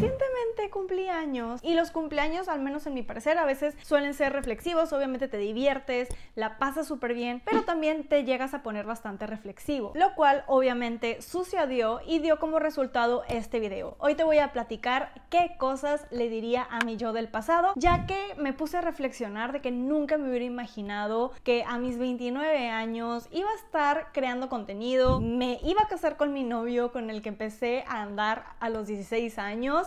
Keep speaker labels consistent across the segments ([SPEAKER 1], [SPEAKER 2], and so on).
[SPEAKER 1] recientemente cumplí años y los cumpleaños, al menos en mi parecer, a veces suelen ser reflexivos, obviamente te diviertes, la pasas súper bien, pero también te llegas a poner bastante reflexivo, lo cual obviamente sucedió y dio como resultado este video. Hoy te voy a platicar qué cosas le diría a mi yo del pasado, ya que me puse a reflexionar de que nunca me hubiera imaginado que a mis 29 años iba a estar creando contenido, me iba a casar con mi novio con el que empecé a andar a los 16 años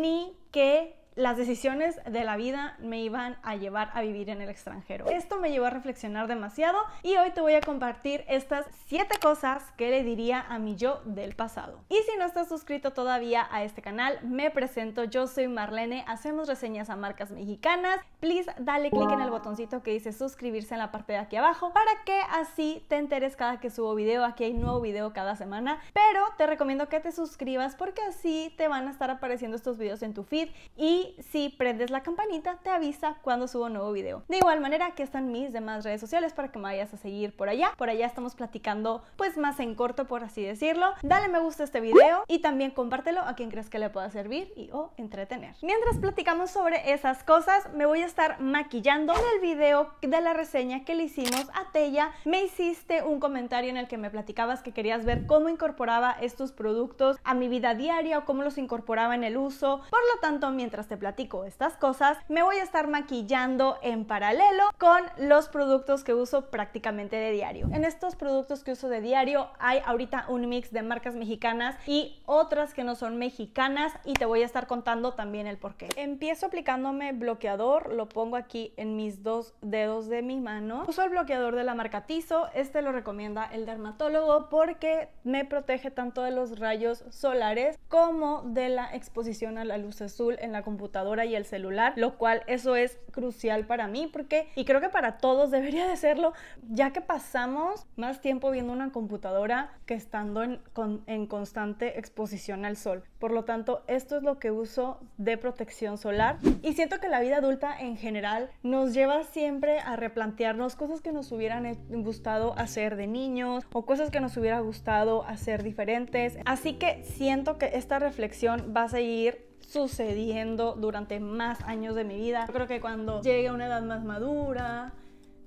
[SPEAKER 1] ni que las decisiones de la vida me iban a llevar a vivir en el extranjero. Esto me llevó a reflexionar demasiado y hoy te voy a compartir estas 7 cosas que le diría a mi yo del pasado. Y si no estás suscrito todavía a este canal, me presento, yo soy Marlene, hacemos reseñas a marcas mexicanas. Please dale click en el botoncito que dice suscribirse en la parte de aquí abajo para que así te enteres cada que subo video. Aquí hay nuevo video cada semana, pero te recomiendo que te suscribas porque así te van a estar apareciendo estos videos en tu feed y si prendes la campanita te avisa cuando subo un nuevo video. De igual manera aquí están mis demás redes sociales para que me vayas a seguir por allá. Por allá estamos platicando pues más en corto por así decirlo. Dale me gusta a este video y también compártelo a quien creas que le pueda servir y o entretener. Mientras platicamos sobre esas cosas me voy a estar maquillando en el video de la reseña que le hicimos a Tella. Me hiciste un comentario en el que me platicabas que querías ver cómo incorporaba estos productos a mi vida diaria o cómo los incorporaba en el uso. Por lo tanto, mientras te platico estas cosas, me voy a estar maquillando en paralelo con los productos que uso prácticamente de diario. En estos productos que uso de diario hay ahorita un mix de marcas mexicanas y otras que no son mexicanas y te voy a estar contando también el por Empiezo aplicándome bloqueador, lo pongo aquí en mis dos dedos de mi mano. Uso el bloqueador de la marca Tizo, este lo recomienda el dermatólogo porque me protege tanto de los rayos solares como de la exposición a la luz azul en la computadora computadora y el celular, lo cual eso es crucial para mí porque, y creo que para todos debería de serlo, ya que pasamos más tiempo viendo una computadora que estando en, en constante exposición al sol. Por lo tanto, esto es lo que uso de protección solar y siento que la vida adulta en general nos lleva siempre a replantearnos cosas que nos hubieran gustado hacer de niños o cosas que nos hubiera gustado hacer diferentes. Así que siento que esta reflexión va a seguir sucediendo durante más años de mi vida. Yo creo que cuando llegue a una edad más madura,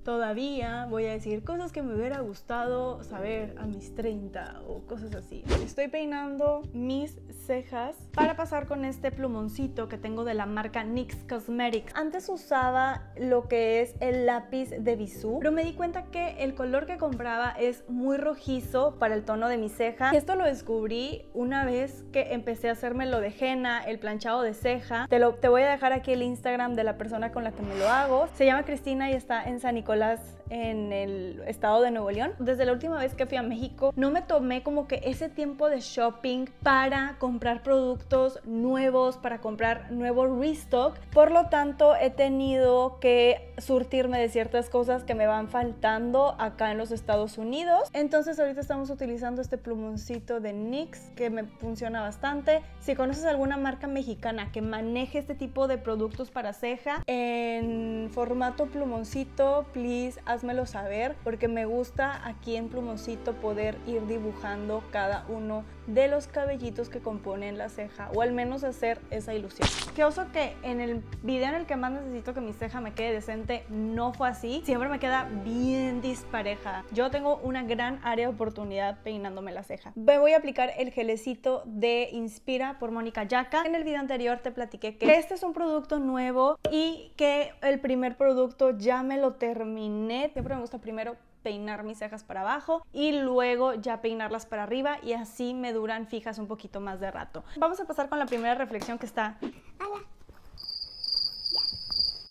[SPEAKER 1] Todavía voy a decir cosas que me hubiera gustado saber a mis 30 o cosas así. Estoy peinando mis cejas para pasar con este plumoncito que tengo de la marca NYX Cosmetics. Antes usaba lo que es el lápiz de bisú, pero me di cuenta que el color que compraba es muy rojizo para el tono de mi ceja. Esto lo descubrí una vez que empecé a hacerme lo de henna, el planchado de ceja. Te, lo, te voy a dejar aquí el Instagram de la persona con la que me lo hago. Se llama Cristina y está en San Nicolás Hola en el estado de Nuevo León. Desde la última vez que fui a México, no me tomé como que ese tiempo de shopping para comprar productos nuevos, para comprar nuevo restock. Por lo tanto, he tenido que surtirme de ciertas cosas que me van faltando acá en los Estados Unidos. Entonces, ahorita estamos utilizando este plumoncito de NYX que me funciona bastante. Si conoces alguna marca mexicana que maneje este tipo de productos para ceja en formato plumoncito, please házmelo saber porque me gusta aquí en plumocito poder ir dibujando cada uno de los cabellitos que componen la ceja o al menos hacer esa ilusión. Que oso que en el video en el que más necesito que mi ceja me quede decente no fue así, siempre me queda bien dispareja. Yo tengo una gran área de oportunidad peinándome la ceja. Me voy a aplicar el gelecito de Inspira por Mónica Yaca. En el video anterior te platiqué que este es un producto nuevo y que el primer producto ya me lo terminé. Siempre me gusta primero peinar mis cejas para abajo y luego ya peinarlas para arriba y así me duran fijas un poquito más de rato. Vamos a pasar con la primera reflexión que está...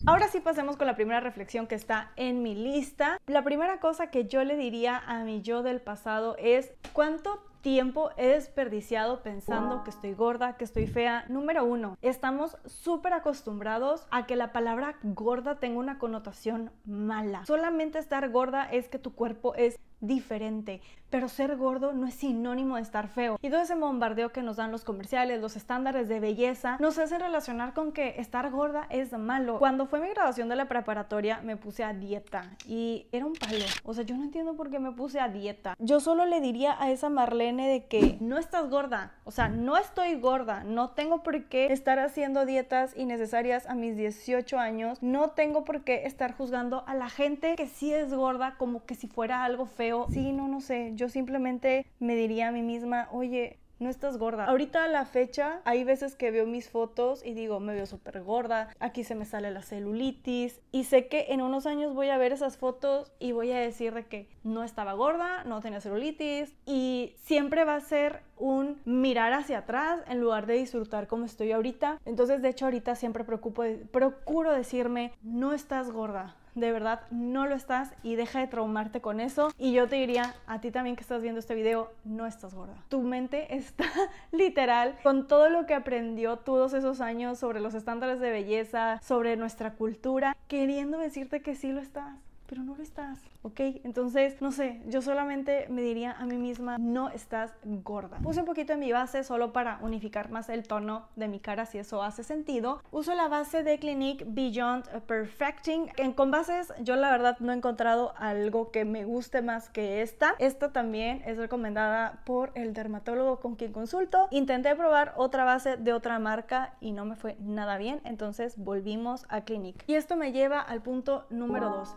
[SPEAKER 1] Ahora sí pasemos con la primera reflexión que está en mi lista. La primera cosa que yo le diría a mi yo del pasado es cuánto tiempo he desperdiciado pensando que estoy gorda, que estoy fea. Número uno, estamos súper acostumbrados a que la palabra gorda tenga una connotación mala. Solamente estar gorda es que tu cuerpo es diferente, pero ser gordo no es sinónimo de estar feo. Y todo ese bombardeo que nos dan los comerciales, los estándares de belleza, nos hacen relacionar con que estar gorda es malo. Cuando fue mi graduación de la preparatoria me puse a dieta y era un palo. O sea, yo no entiendo por qué me puse a dieta. Yo solo le diría a esa Marlene de que no estás gorda, o sea, no estoy gorda, no tengo por qué estar haciendo dietas innecesarias a mis 18 años, no tengo por qué estar juzgando a la gente que sí es gorda como que si fuera algo feo. Sí, no, no sé, yo simplemente me diría a mí misma, oye, no estás gorda. Ahorita a la fecha hay veces que veo mis fotos y digo, me veo súper gorda, aquí se me sale la celulitis y sé que en unos años voy a ver esas fotos y voy a decir de que no estaba gorda, no tenía celulitis y siempre va a ser un mirar hacia atrás en lugar de disfrutar como estoy ahorita. Entonces, de hecho, ahorita siempre preocupo, procuro decirme, no estás gorda, de verdad no lo estás y deja de traumarte con eso. Y yo te diría a ti también que estás viendo este video, no estás gorda. Tu mente está literal con todo lo que aprendió todos esos años sobre los estándares de belleza, sobre nuestra cultura, queriendo decirte que sí lo estás pero no lo estás, ¿ok? Entonces, no sé, yo solamente me diría a mí misma, no estás gorda. Puse un poquito en mi base solo para unificar más el tono de mi cara, si eso hace sentido. Uso la base de Clinique Beyond Perfecting. En, con bases, yo la verdad no he encontrado algo que me guste más que esta. Esta también es recomendada por el dermatólogo con quien consulto. Intenté probar otra base de otra marca y no me fue nada bien, entonces volvimos a Clinique. Y esto me lleva al punto número 2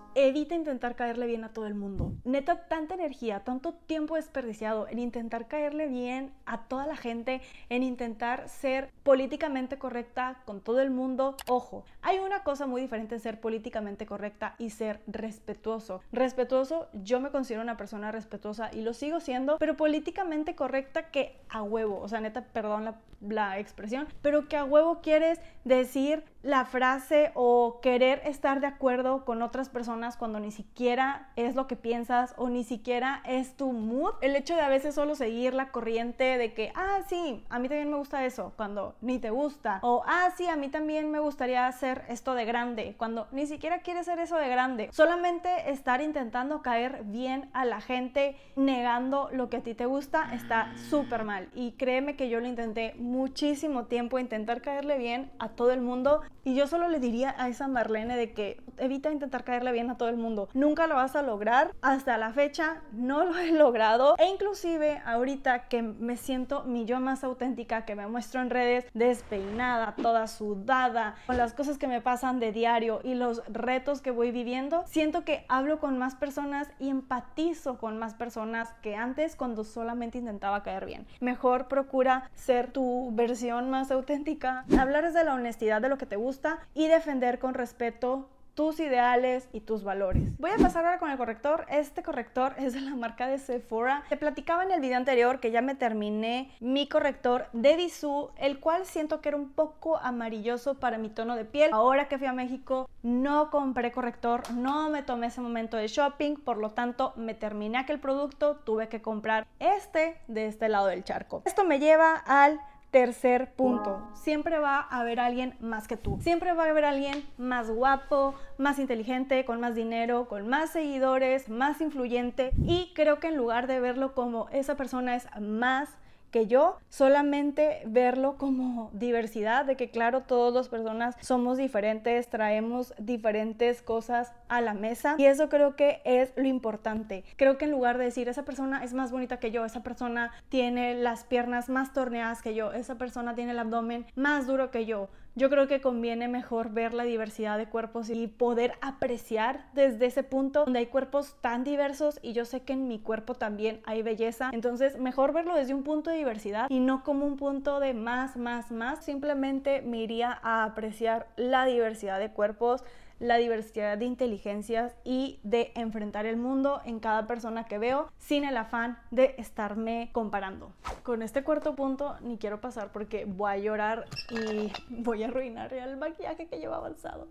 [SPEAKER 1] intentar caerle bien a todo el mundo. Neta, tanta energía, tanto tiempo desperdiciado en intentar caerle bien a toda la gente, en intentar ser políticamente correcta con todo el mundo. Ojo, hay una cosa muy diferente en ser políticamente correcta y ser respetuoso. Respetuoso, yo me considero una persona respetuosa y lo sigo siendo, pero políticamente correcta que a huevo, o sea, neta, perdón la expresión, pero que a huevo quieres decir la frase o querer estar de acuerdo con otras personas cuando ni siquiera es lo que piensas o ni siquiera es tu mood. El hecho de a veces solo seguir la corriente de que, ah, sí, a mí también me gusta eso, cuando ni te gusta. O, ah, sí, a mí también me gustaría hacer esto de grande, cuando ni siquiera quieres hacer eso de grande. Solamente estar intentando caer bien a la gente, negando lo que a ti te gusta, está súper mal. Y créeme que yo lo intenté muchísimo tiempo, intentar caerle bien a todo el mundo. Y yo solo le diría a esa Marlene de que evita intentar caerle bien a todo el mundo. Nunca lo vas a lograr. Hasta la fecha no lo he logrado. E inclusive ahorita que me siento mi yo más auténtica, que me muestro en redes despeinada, toda sudada, con las cosas que me pasan de diario y los retos que voy viviendo, siento que hablo con más personas y empatizo con más personas que antes cuando solamente intentaba caer bien. Mejor procura ser tu versión más auténtica. Hablar es de la honestidad de lo que te gusta y defender con respeto tus ideales y tus valores. Voy a pasar ahora con el corrector. Este corrector es de la marca de Sephora. Te platicaba en el video anterior que ya me terminé mi corrector de Dissu. el cual siento que era un poco amarilloso para mi tono de piel. Ahora que fui a México, no compré corrector, no me tomé ese momento de shopping, por lo tanto me terminé aquel producto, tuve que comprar este de este lado del charco. Esto me lleva al Tercer punto, siempre va a haber alguien más que tú. Siempre va a haber alguien más guapo, más inteligente, con más dinero, con más seguidores, más influyente. Y creo que en lugar de verlo como esa persona es más que yo, solamente verlo como diversidad, de que claro, todas las personas somos diferentes, traemos diferentes cosas a la mesa y eso creo que es lo importante. Creo que en lugar de decir, esa persona es más bonita que yo, esa persona tiene las piernas más torneadas que yo, esa persona tiene el abdomen más duro que yo, yo creo que conviene mejor ver la diversidad de cuerpos y poder apreciar desde ese punto donde hay cuerpos tan diversos y yo sé que en mi cuerpo también hay belleza. Entonces, mejor verlo desde un punto de y no como un punto de más, más, más. Simplemente me iría a apreciar la diversidad de cuerpos, la diversidad de inteligencias y de enfrentar el mundo en cada persona que veo sin el afán de estarme comparando. Con este cuarto punto ni quiero pasar porque voy a llorar y voy a arruinar el maquillaje que llevaba avanzado.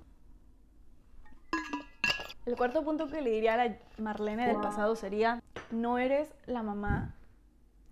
[SPEAKER 1] El cuarto punto que le diría a la Marlene del pasado sería, no eres la mamá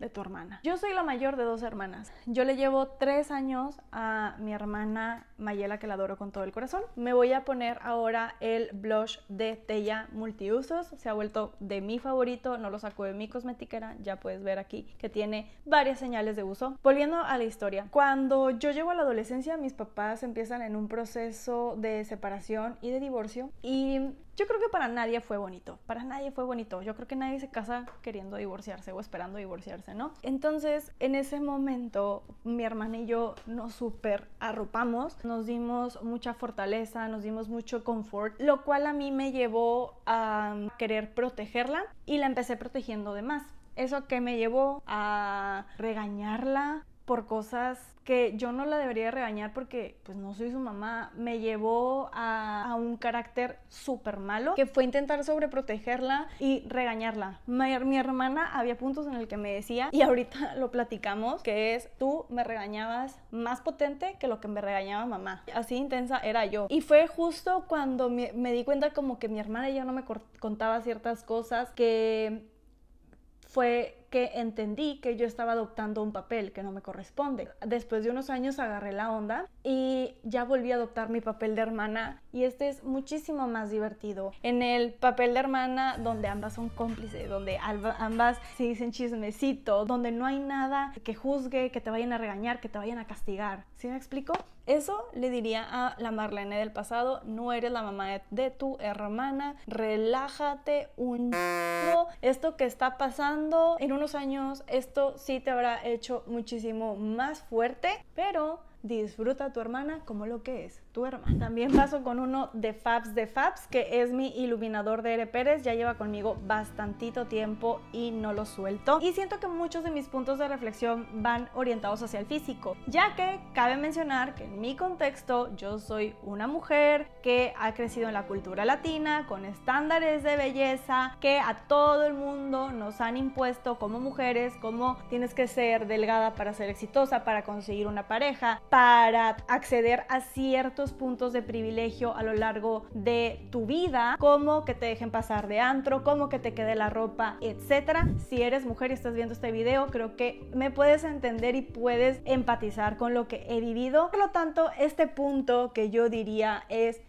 [SPEAKER 1] de tu hermana. Yo soy la mayor de dos hermanas. Yo le llevo tres años a mi hermana Mayela, que la adoro con todo el corazón. Me voy a poner ahora el blush de Tella Multiusos. Se ha vuelto de mi favorito, no lo saco de mi cosmetiquera. Ya puedes ver aquí que tiene varias señales de uso. Volviendo a la historia. Cuando yo llego a la adolescencia, mis papás empiezan en un proceso de separación y de divorcio. Y yo creo que para nadie fue bonito, para nadie fue bonito. Yo creo que nadie se casa queriendo divorciarse o esperando divorciarse, ¿no? Entonces, en ese momento, mi hermana y yo nos super arropamos, nos dimos mucha fortaleza, nos dimos mucho confort, lo cual a mí me llevó a querer protegerla y la empecé protegiendo de más. Eso que me llevó a regañarla, por cosas que yo no la debería regañar porque pues no soy su mamá, me llevó a, un carácter súper malo, que fue intentar sobreprotegerla y regañarla. Mi, hermana había puntos en el que me decía, y ahorita lo platicamos, que es, tú me regañabas más potente que lo que me regañaba mamá. Así intensa era yo. Y fue justo cuando me, me di cuenta como que mi hermana ya no me contaba ciertas cosas que fue que entendí que yo estaba adoptando un papel que no me corresponde. Después de unos años agarré la onda y ya volví a adoptar mi papel de hermana y este es muchísimo más divertido. En el papel de hermana donde ambas son cómplices, donde ambas se dicen chismecito, donde no hay nada que juzgue, que te vayan a regañar, que te vayan a castigar. ¿Sí me explico? Eso le diría a la Marlene del pasado, no eres la mamá de, tu hermana, relájate un esto que está pasando en unos años, esto sí te habrá hecho muchísimo más fuerte, pero disfruta a tu hermana como lo que es tu hermana. También paso con uno de Fabs de Fabs, que es mi iluminador de Ere Pérez, ya lleva conmigo bastantito tiempo y no lo suelto. Y siento que muchos de mis puntos de reflexión van orientados hacia el físico, ya que cabe mencionar que mi contexto, yo soy una mujer que ha crecido en la cultura latina con estándares de belleza que a todo el mundo nos han impuesto como mujeres, como tienes que ser delgada para ser exitosa, para conseguir una pareja, para acceder a ciertos puntos de privilegio a lo largo de tu vida, como que te dejen pasar de antro, como que te quede la ropa, etcétera. Si eres mujer y estás viendo este video, creo que me puedes entender y puedes empatizar con lo que he vivido tanto, este punto que yo diría es...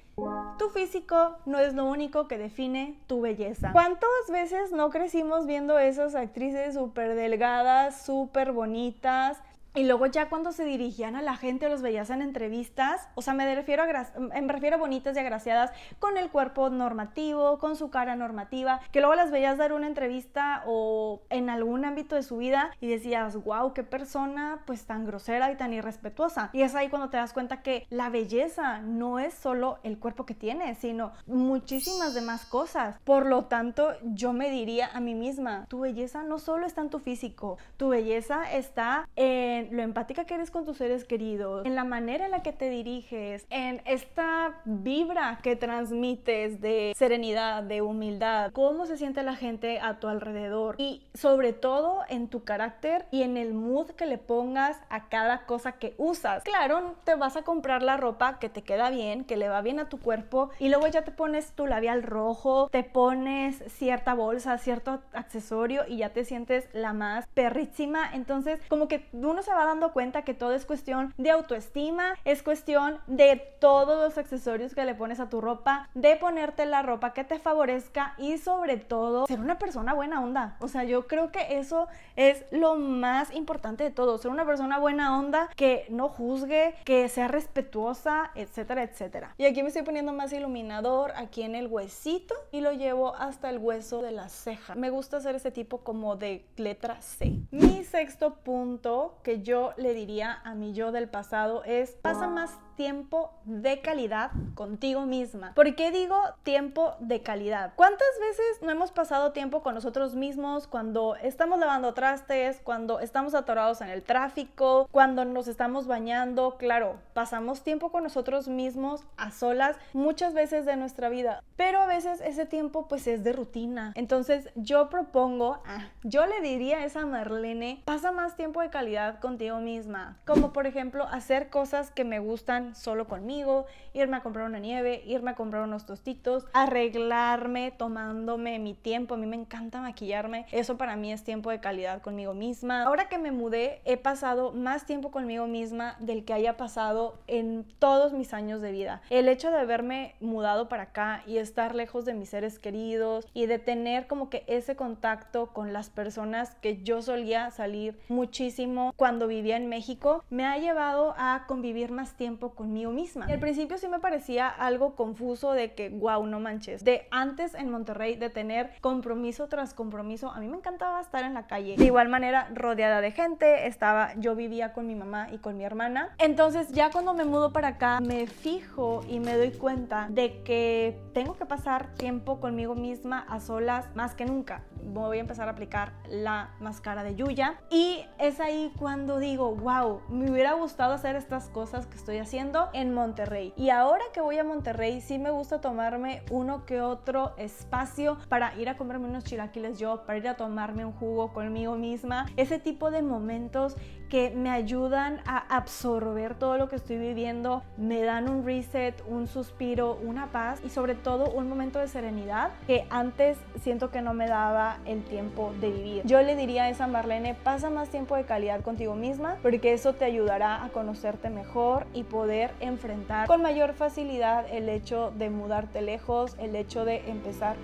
[SPEAKER 1] Tu físico no es lo único que define tu belleza. ¿Cuántas veces no crecimos viendo esas actrices súper delgadas, súper bonitas, y luego ya cuando se dirigían a la gente o los veías en entrevistas, o sea, me refiero, a, me refiero bonitas y agraciadas con el cuerpo normativo, con su cara normativa, que luego las veías dar una entrevista o en algún ámbito de su vida y decías, wow, qué persona pues tan grosera y tan irrespetuosa. Y es ahí cuando te das cuenta que la belleza no es solo el cuerpo que tiene, sino muchísimas demás cosas. Por lo tanto, yo me diría a mí misma, tu belleza no solo está en tu físico, tu belleza está en lo empática que eres con tus seres queridos, en la manera en la que te diriges, en esta vibra que transmites de serenidad, de humildad, cómo se siente la gente a tu alrededor y sobre todo en tu carácter y en el mood que le pongas a cada cosa que usas. Claro, te vas a comprar la ropa que te queda bien, que le va bien a tu cuerpo y luego ya te pones tu labial rojo, te pones cierta bolsa, cierto accesorio y ya te sientes la más perrísima. Entonces, como que uno se va dando cuenta que todo es cuestión de autoestima, es cuestión de todos los accesorios que le pones a tu ropa, de ponerte la ropa que te favorezca y sobre todo ser una persona buena onda. O sea, yo creo que eso es lo más importante de todo, ser una persona buena onda que no juzgue, que sea respetuosa, etcétera, etcétera. Y aquí me estoy poniendo más iluminador aquí en el huesito y lo llevo hasta el hueso de la ceja. Me gusta hacer este tipo como de letra C. Mi sexto punto que yo le diría a mi yo del pasado es, pasa más tiempo de calidad contigo misma. ¿Por qué digo tiempo de calidad? ¿Cuántas veces no hemos pasado tiempo con nosotros mismos cuando estamos lavando trastes, cuando estamos atorados en el tráfico, cuando nos estamos bañando? Claro, pasamos tiempo con nosotros mismos a solas muchas veces de nuestra vida, pero a veces ese tiempo pues es de rutina. Entonces yo propongo, ah, yo le diría a esa Marlene, pasa más tiempo de calidad con contigo misma, como por ejemplo hacer cosas que me gustan solo conmigo, irme a comprar una nieve, irme a comprar unos tostitos, arreglarme tomándome mi tiempo, a mí me encanta maquillarme, eso para mí es tiempo de calidad conmigo misma. Ahora que me mudé he pasado más tiempo conmigo misma del que haya pasado en todos mis años de vida. El hecho de haberme mudado para acá y estar lejos de mis seres queridos y de tener como que ese contacto con las personas que yo solía salir muchísimo cuando vivía en México me ha llevado a convivir más tiempo conmigo misma. al principio sí me parecía algo confuso de que, wow, no manches. De antes en Monterrey, de tener compromiso tras compromiso, a mí me encantaba estar en la calle. De igual manera, rodeada de gente, estaba, yo vivía con mi mamá y con mi hermana. Entonces ya cuando me mudo para acá, me fijo y me doy cuenta de que tengo que pasar tiempo conmigo misma a solas más que nunca voy a empezar a aplicar la máscara de Yuya. Y es ahí cuando digo, wow, me hubiera gustado hacer estas cosas que estoy haciendo en Monterrey. Y ahora que voy a Monterrey, sí me gusta tomarme uno que otro espacio para ir a comerme unos chilaquiles yo, para ir a tomarme un jugo conmigo misma. Ese tipo de momentos que me ayudan a absorber todo lo que estoy viviendo, me dan un reset, un suspiro, una paz y sobre todo un momento de serenidad que antes siento que no me daba el tiempo de vivir. Yo le diría a esa Marlene, pasa más tiempo de calidad contigo misma porque eso te ayudará a conocerte mejor y poder enfrentar con mayor facilidad el hecho de mudarte lejos, el hecho de empezar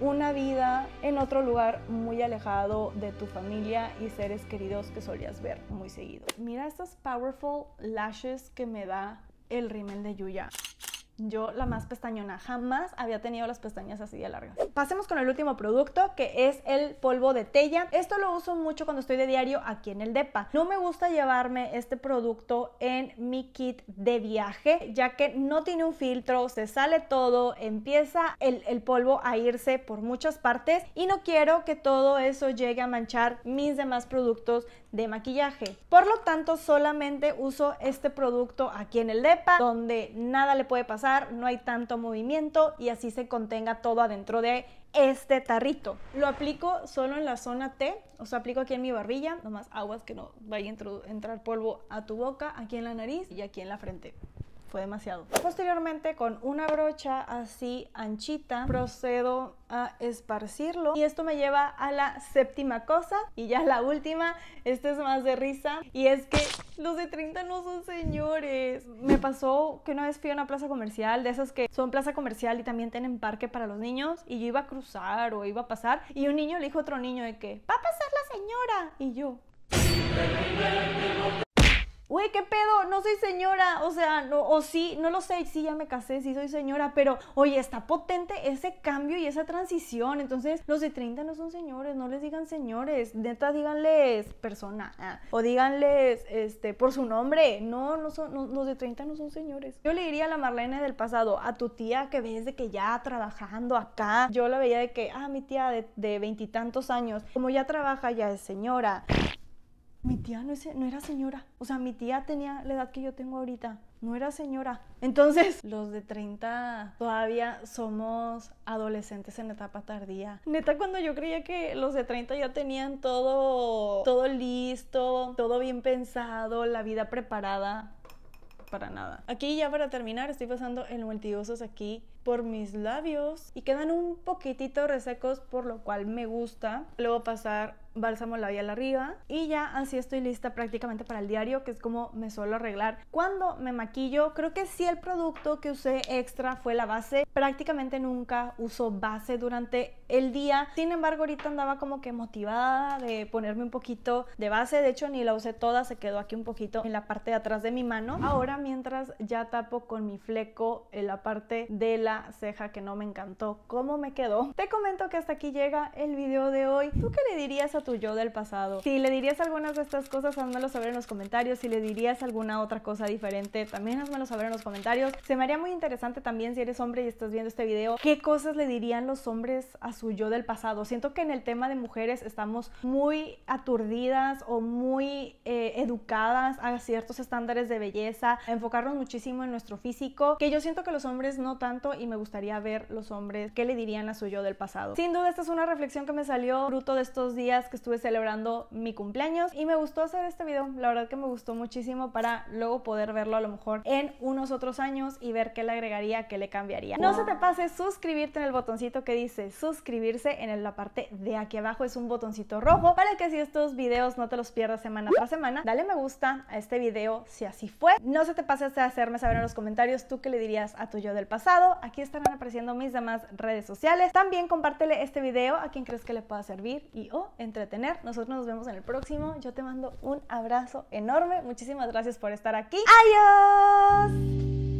[SPEAKER 1] una vida en otro lugar muy alejado de tu familia y seres queridos que solías ver muy seguido. Mira estas powerful lashes que me da el rímel de Yuya. Yo la más pestañona, jamás había tenido las pestañas así de largas. Pasemos con el último producto que es el polvo de Tella. Esto lo uso mucho cuando estoy de diario aquí en el DEPA. No me gusta llevarme este producto en mi kit de viaje ya que no tiene un filtro, se sale todo, empieza el, el polvo a irse por muchas partes y no quiero que todo eso llegue a manchar mis demás productos de maquillaje. Por lo tanto, solamente uso este producto aquí en el DEPA, donde nada le puede pasar, no hay tanto movimiento y así se contenga todo adentro de este tarrito. Lo aplico solo en la zona T, o sea, aplico aquí en mi barbilla, nomás aguas que no vaya a entrar polvo a tu boca, aquí en la nariz y aquí en la frente fue demasiado. Posteriormente con una brocha así anchita procedo a esparcirlo y esto me lleva a la séptima cosa y ya la última, esto es más de risa y es que los de 30 no son señores. Me pasó que una vez fui a una plaza comercial, de esas que son plaza comercial y también tienen parque para los niños y yo iba a cruzar o iba a pasar y un niño le dijo a otro niño de que va a pasar la señora y yo güey, ¿qué pedo? No soy señora, o sea, no, o sí, no lo sé, sí, ya me casé, sí soy señora, pero, oye, está potente ese cambio y esa transición, entonces los de 30 no son señores, no les digan señores, neta, díganles persona, ah, o díganles, este, por su nombre, no, no son, no, los de 30 no son señores. Yo le diría a la Marlene del pasado, a tu tía que ves de que ya trabajando acá, yo la veía de que, ah, mi tía de veintitantos años, como ya trabaja, ya es señora, mi tía no, no era señora. O sea, mi tía tenía la edad que yo tengo ahorita. No era señora. Entonces, los de 30 todavía somos adolescentes en etapa tardía. Neta, cuando yo creía que los de 30 ya tenían todo, todo listo, todo bien pensado, la vida preparada, para nada. Aquí ya para terminar estoy pasando el multiusos aquí por mis labios y quedan un poquitito resecos, por lo cual me gusta. Luego pasar bálsamo labial arriba y ya así estoy lista prácticamente para el diario que es como me suelo arreglar cuando me maquillo creo que si el producto que usé extra fue la base prácticamente nunca uso base durante el día sin embargo ahorita andaba como que motivada de ponerme un poquito de base de hecho ni la usé toda se quedó aquí un poquito en la parte de atrás de mi mano ahora mientras ya tapo con mi fleco en la parte de la ceja que no me encantó, ¿cómo me quedó? Te comento que hasta aquí llega el video de hoy. ¿Tú qué le dirías a tu yo del pasado? Si le dirías algunas de estas cosas, házmelo saber en los comentarios. Si le dirías alguna otra cosa diferente, también házmelo saber en los comentarios. Se me haría muy interesante también si eres hombre y estás viendo este video, qué cosas le dirían los hombres a su yo del pasado. Siento que en el tema de mujeres estamos muy aturdidas o muy eh, educadas a ciertos estándares de belleza, enfocarnos muchísimo en nuestro físico, que yo siento que los hombres no tanto y me gustaría ver los hombres qué le dirían a su yo del pasado. Sin duda esta es una reflexión que me salió fruto de estos días que estuve celebrando mi cumpleaños y me gustó hacer este video, la verdad que me gustó muchísimo para luego poder verlo a lo mejor en unos otros años y ver qué le agregaría, qué le cambiaría. No se te pase suscribirte en el botoncito que dice suscribirse en la parte de aquí abajo es un botoncito rojo para que si estos videos no te los pierdas semana tras semana, dale me gusta a este video si así fue. No se te pase hacerme saber en los comentarios tú qué le dirías a tu yo del pasado, aquí estarán apareciendo mis demás redes sociales. También compártele este video a quien crees que le pueda servir y o entretener. Nosotros nos vemos en el próximo. Yo te mando un abrazo enorme. Muchísimas gracias por estar aquí. ¡Adiós!